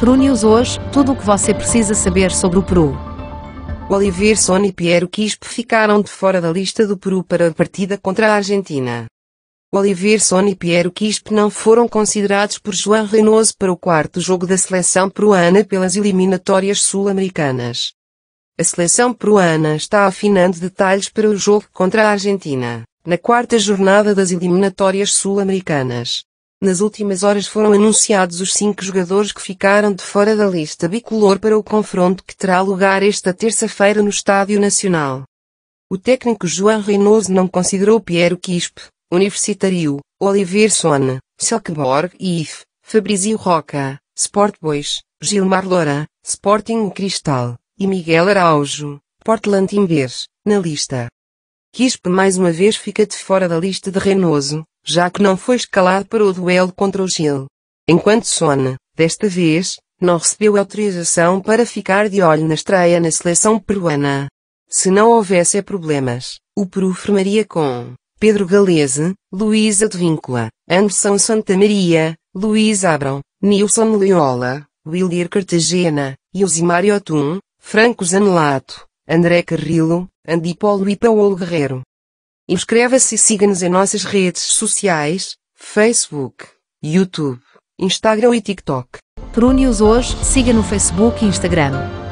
Peru News hoje, tudo o que você precisa saber sobre o Peru. Oliverson e Piero Quispe ficaram de fora da lista do Peru para a partida contra a Argentina. Oliverson e Piero Quispe não foram considerados por João Reynoso para o quarto jogo da seleção peruana pelas eliminatórias sul-americanas. A seleção peruana está afinando detalhes para o jogo contra a Argentina, na quarta jornada das eliminatórias sul-americanas. Nas últimas horas foram anunciados os cinco jogadores que ficaram de fora da lista bicolor para o confronto que terá lugar esta terça-feira no Estádio Nacional. O técnico João Reynoso não considerou Piero Quispe, Universitário, Oliver Sonne, Selkeborg e IF, Fabrizio Roca, Sport Boys, Gilmar Loura, Sporting Cristal, e Miguel Araújo, Portland Timbers, na lista. Quispe mais uma vez fica de fora da lista de Reynoso, já que não foi escalado para o duelo contra o Gil. Enquanto Sona, desta vez, não recebeu autorização para ficar de olho na estreia na seleção peruana. Se não houvesse problemas, o Peru formaria com Pedro Galese, Luísa Advíncula, Anderson Santamaria, Luís Abrão, Nilson Leola, William Cartagena, Yosimário Otum, Franco Zanelato, André Carrillo, Andy Polo e Paulo Guerreiro. Inscreva-se e siga-nos em nossas redes sociais, Facebook, YouTube, Instagram e TikTok. Prune os hoje, siga no Facebook e Instagram.